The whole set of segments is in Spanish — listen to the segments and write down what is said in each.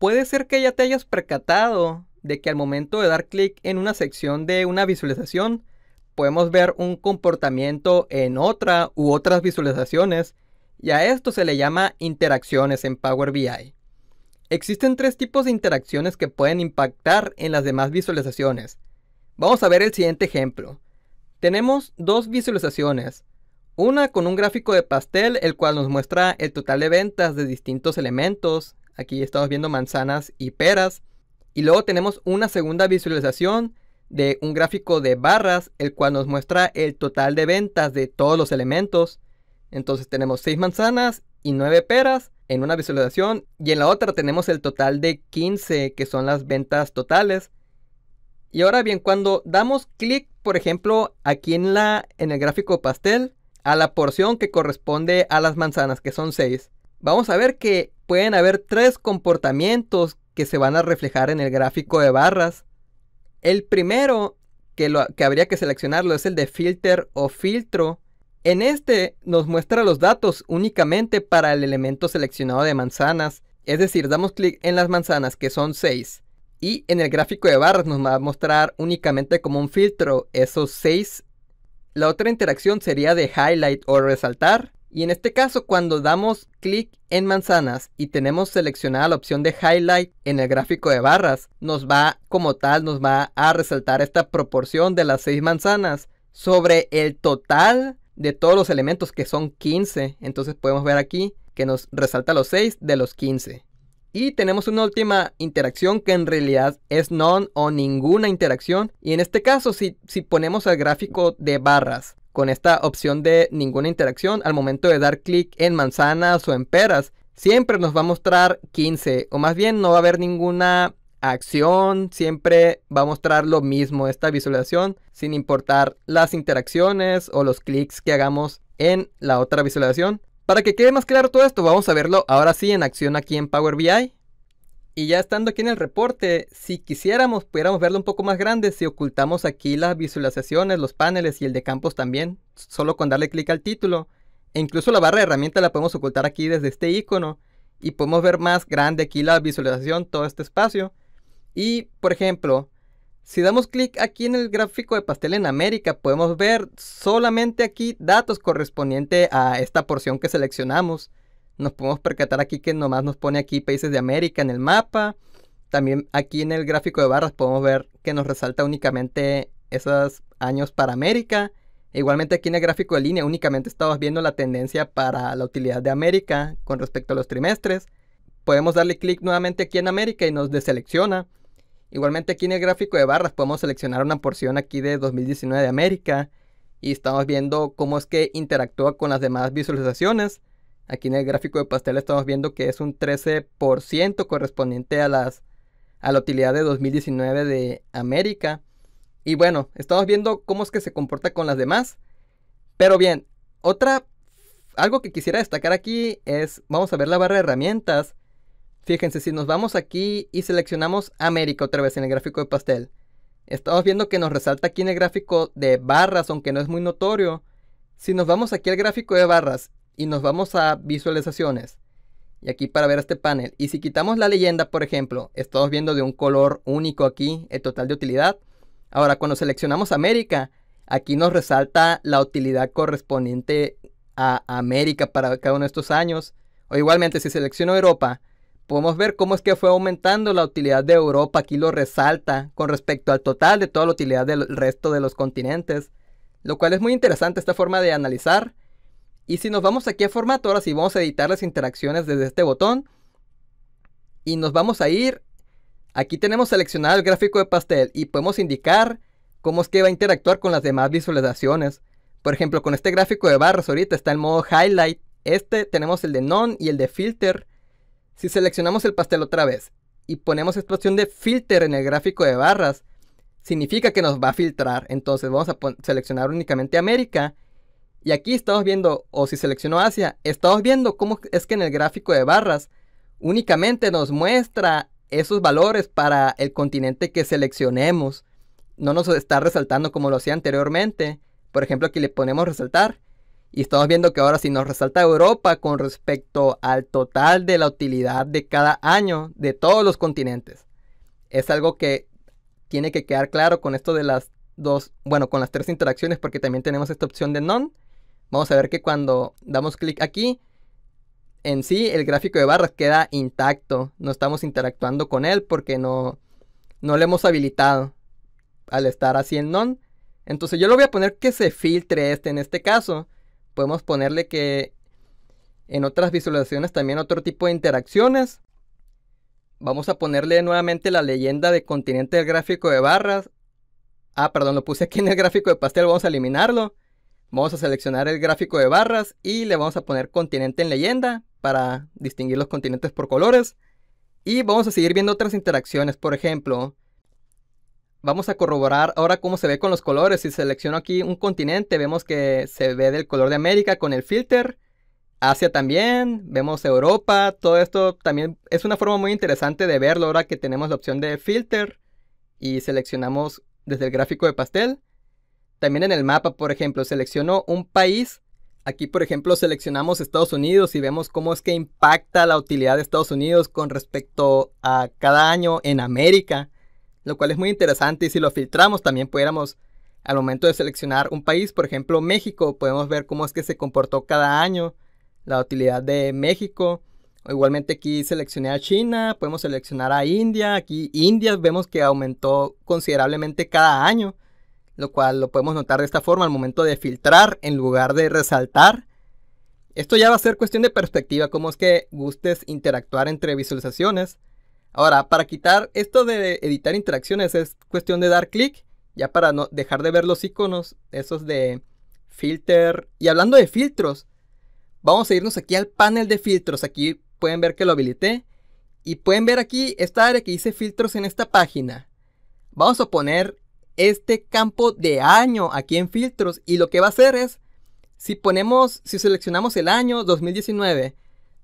Puede ser que ya te hayas percatado de que al momento de dar clic en una sección de una visualización, podemos ver un comportamiento en otra u otras visualizaciones, y a esto se le llama interacciones en Power BI. Existen tres tipos de interacciones que pueden impactar en las demás visualizaciones. Vamos a ver el siguiente ejemplo. Tenemos dos visualizaciones, una con un gráfico de pastel el cual nos muestra el total de ventas de distintos elementos Aquí estamos viendo manzanas y peras. Y luego tenemos una segunda visualización de un gráfico de barras, el cual nos muestra el total de ventas de todos los elementos. Entonces tenemos 6 manzanas y 9 peras en una visualización y en la otra tenemos el total de 15 que son las ventas totales. Y ahora bien, cuando damos clic, por ejemplo, aquí en, la, en el gráfico pastel, a la porción que corresponde a las manzanas, que son 6, vamos a ver que pueden haber tres comportamientos que se van a reflejar en el gráfico de barras. El primero que, habría que seleccionarlo es el de filter o filtro. En este nos muestra los datos únicamente para el elemento seleccionado de manzanas. Es decir, damos clic en las manzanas que son 6. Y en el gráfico de barras nos va a mostrar únicamente como un filtro esos seis. La otra interacción sería de highlight o resaltar. Y en este caso, cuando damos clic en manzanas y tenemos seleccionada la opción de highlight en el gráfico de barras, nos va como tal, nos va a resaltar esta proporción de las 6 manzanas sobre el total de todos los elementos que son 15. Entonces podemos ver aquí que nos resalta los 6 de los 15. Y tenemos una última interacción que en realidad es none o ninguna interacción. Y en este caso, si, si ponemos el gráfico de barras con esta opción de ninguna interacción al momento de dar clic en manzanas o en peras. Siempre nos va a mostrar 15 o más bien no va a haber ninguna acción, siempre va a mostrar lo mismo esta visualización sin importar las interacciones o los clics que hagamos en la otra visualización. Para que quede más claro todo esto, vamos a verlo ahora sí en acción aquí en Power BI. Y ya estando aquí en el reporte, si quisiéramos, pudiéramos verlo un poco más grande si ocultamos aquí las visualizaciones, los paneles y el de campos también, solo con darle clic al título. E incluso la barra de herramientas la podemos ocultar aquí desde este icono y podemos ver más grande aquí la visualización, todo este espacio. Y, por ejemplo, si damos clic aquí en el gráfico de pastel en América, podemos ver solamente aquí datos correspondientes a esta porción que seleccionamos nos podemos percatar aquí que nomás nos pone aquí países de América en el mapa. También aquí en el gráfico de barras podemos ver que nos resalta únicamente esos años para América. E igualmente aquí en el gráfico de línea únicamente estamos viendo la tendencia para la utilidad de América con respecto a los trimestres. Podemos darle clic nuevamente aquí en América y nos deselecciona. Igualmente aquí en el gráfico de barras podemos seleccionar una porción aquí de 2019 de América y estamos viendo cómo es que interactúa con las demás visualizaciones. Aquí en el gráfico de pastel estamos viendo que es un 13% correspondiente a, las, a la utilidad de 2019 de América. Y bueno, estamos viendo cómo es que se comporta con las demás. Pero bien, otra, algo que quisiera destacar aquí es, vamos a ver la barra de herramientas. Fíjense, si nos vamos aquí y seleccionamos América otra vez en el gráfico de pastel, estamos viendo que nos resalta aquí en el gráfico de barras, aunque no es muy notorio. Si nos vamos aquí al gráfico de barras y nos vamos a visualizaciones. Y aquí para ver este panel. Y si quitamos la leyenda, por ejemplo, estamos viendo de un color único aquí el total de utilidad. Ahora, cuando seleccionamos América, aquí nos resalta la utilidad correspondiente a América para cada uno de estos años. O igualmente, si selecciono Europa, podemos ver cómo es que fue aumentando la utilidad de Europa. Aquí lo resalta con respecto al total de toda la utilidad del resto de los continentes. Lo cual es muy interesante esta forma de analizar y si nos vamos aquí a formato, ahora sí vamos a editar las interacciones desde este botón. Y nos vamos a ir. Aquí tenemos seleccionado el gráfico de pastel y podemos indicar cómo es que va a interactuar con las demás visualizaciones. Por ejemplo, con este gráfico de barras ahorita está en modo highlight. Este tenemos el de non y el de filter. Si seleccionamos el pastel otra vez y ponemos esta opción de filter en el gráfico de barras, significa que nos va a filtrar. Entonces vamos a seleccionar únicamente América y aquí estamos viendo, o si selecciono Asia, estamos viendo cómo es que en el gráfico de barras únicamente nos muestra esos valores para el continente que seleccionemos. No nos está resaltando como lo hacía anteriormente. Por ejemplo, aquí le ponemos resaltar. Y estamos viendo que ahora si nos resalta Europa con respecto al total de la utilidad de cada año de todos los continentes. Es algo que tiene que quedar claro con esto de las dos, bueno, con las tres interacciones porque también tenemos esta opción de none vamos a ver que cuando damos clic aquí, en sí el gráfico de barras queda intacto. No estamos interactuando con él porque no, no le hemos habilitado al estar así en non. Entonces yo lo voy a poner que se filtre este en este caso. Podemos ponerle que en otras visualizaciones también otro tipo de interacciones. Vamos a ponerle nuevamente la leyenda de continente del gráfico de barras. Ah, perdón, lo puse aquí en el gráfico de pastel, vamos a eliminarlo. Vamos a seleccionar el gráfico de barras y le vamos a poner continente en leyenda para distinguir los continentes por colores. Y vamos a seguir viendo otras interacciones, por ejemplo. Vamos a corroborar ahora cómo se ve con los colores. Si selecciono aquí un continente, vemos que se ve del color de América con el filter. Asia también, vemos Europa, todo esto también es una forma muy interesante de verlo ahora que tenemos la opción de filter y seleccionamos desde el gráfico de pastel. También en el mapa, por ejemplo, selecciono un país. Aquí, por ejemplo, seleccionamos Estados Unidos y vemos cómo es que impacta la utilidad de Estados Unidos con respecto a cada año en América, lo cual es muy interesante. Y si lo filtramos, también pudiéramos, al momento de seleccionar un país, por ejemplo, México, podemos ver cómo es que se comportó cada año la utilidad de México. igualmente aquí seleccioné a China, podemos seleccionar a India. Aquí India vemos que aumentó considerablemente cada año lo cual lo podemos notar de esta forma al momento de filtrar en lugar de resaltar. Esto ya va a ser cuestión de perspectiva, cómo es que gustes interactuar entre visualizaciones. Ahora, para quitar esto de editar interacciones es cuestión de dar clic, ya para no dejar de ver los iconos, esos de filter. Y hablando de filtros, vamos a irnos aquí al panel de filtros. Aquí pueden ver que lo habilité. Y pueden ver aquí esta área que dice filtros en esta página. Vamos a poner este campo de año aquí en filtros y lo que va a hacer es, si ponemos, si seleccionamos el año 2019,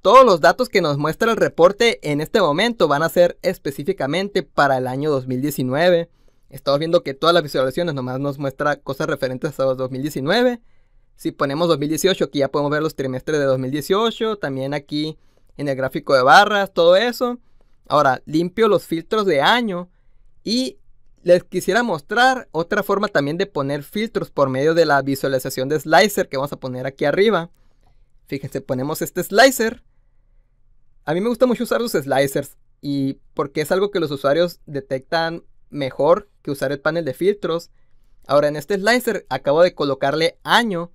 todos los datos que nos muestra el reporte en este momento van a ser específicamente para el año 2019. Estamos viendo que todas las visualizaciones nomás nos muestra cosas referentes a 2019. Si ponemos 2018, aquí ya podemos ver los trimestres de 2018, también aquí en el gráfico de barras, todo eso. Ahora, limpio los filtros de año y les quisiera mostrar otra forma también de poner filtros por medio de la visualización de slicer que vamos a poner aquí arriba. Fíjense, ponemos este slicer. A mí me gusta mucho usar los slicers y porque es algo que los usuarios detectan mejor que usar el panel de filtros. Ahora en este slicer acabo de colocarle año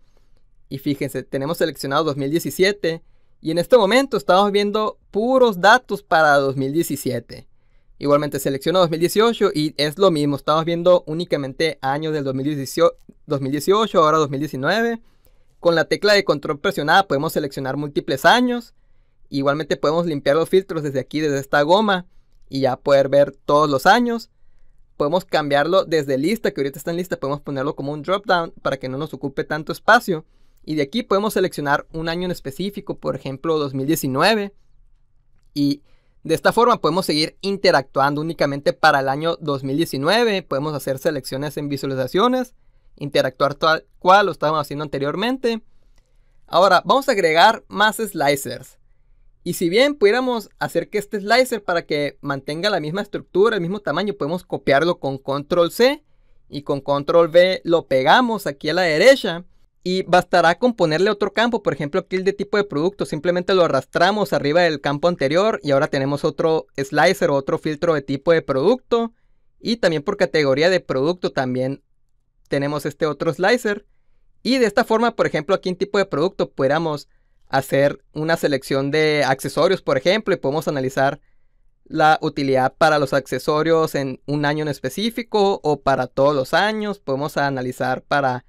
y fíjense, tenemos seleccionado 2017 y en este momento estamos viendo puros datos para 2017. Igualmente selecciono 2018 y es lo mismo, estamos viendo únicamente años del 2018, ahora 2019. Con la tecla de control presionada podemos seleccionar múltiples años. Igualmente podemos limpiar los filtros desde aquí, desde esta goma y ya poder ver todos los años. Podemos cambiarlo desde lista, que ahorita está en lista, podemos ponerlo como un drop down para que no nos ocupe tanto espacio. Y de aquí podemos seleccionar un año en específico, por ejemplo 2019. Y de esta forma podemos seguir interactuando únicamente para el año 2019, podemos hacer selecciones en visualizaciones, interactuar tal cual lo estábamos haciendo anteriormente. Ahora vamos a agregar más slicers. Y si bien pudiéramos hacer que este slicer para que mantenga la misma estructura, el mismo tamaño, podemos copiarlo con control C y con control V lo pegamos aquí a la derecha y bastará con ponerle otro campo, por ejemplo aquí el de tipo de producto, simplemente lo arrastramos arriba del campo anterior y ahora tenemos otro slicer o otro filtro de tipo de producto y también por categoría de producto también tenemos este otro slicer y de esta forma, por ejemplo aquí en tipo de producto pudiéramos hacer una selección de accesorios, por ejemplo, y podemos analizar la utilidad para los accesorios en un año en específico o para todos los años, podemos analizar para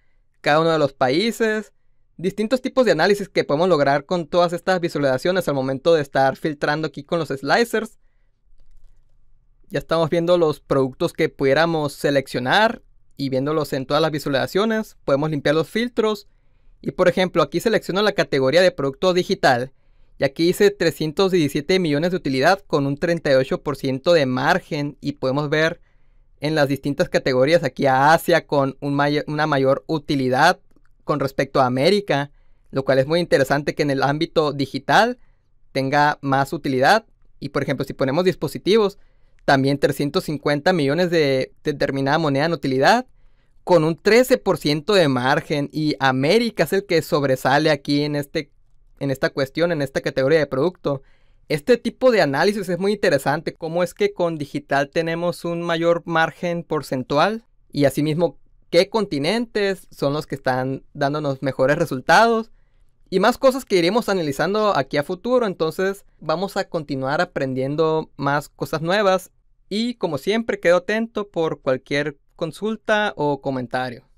cada uno de los países, distintos tipos de análisis que podemos lograr con todas estas visualizaciones al momento de estar filtrando aquí con los slicers. Ya estamos viendo los productos que pudiéramos seleccionar y viéndolos en todas las visualizaciones. Podemos limpiar los filtros. Y por ejemplo, aquí selecciono la categoría de producto digital. Y aquí hice 317 millones de utilidad con un 38% de margen. Y podemos ver en las distintas categorías aquí a Asia con una mayor utilidad con respecto a América, lo cual es muy interesante que en el ámbito digital tenga más utilidad. Y por ejemplo, si ponemos dispositivos, también 350 millones de determinada moneda en utilidad, con un 13% de margen. Y América es el que sobresale aquí en, este, en esta cuestión, en esta categoría de producto. Este tipo de análisis es muy interesante, cómo es que con digital tenemos un mayor margen porcentual y asimismo qué continentes son los que están dándonos mejores resultados y más cosas que iremos analizando aquí a futuro. Entonces vamos a continuar aprendiendo más cosas nuevas y como siempre quedo atento por cualquier consulta o comentario.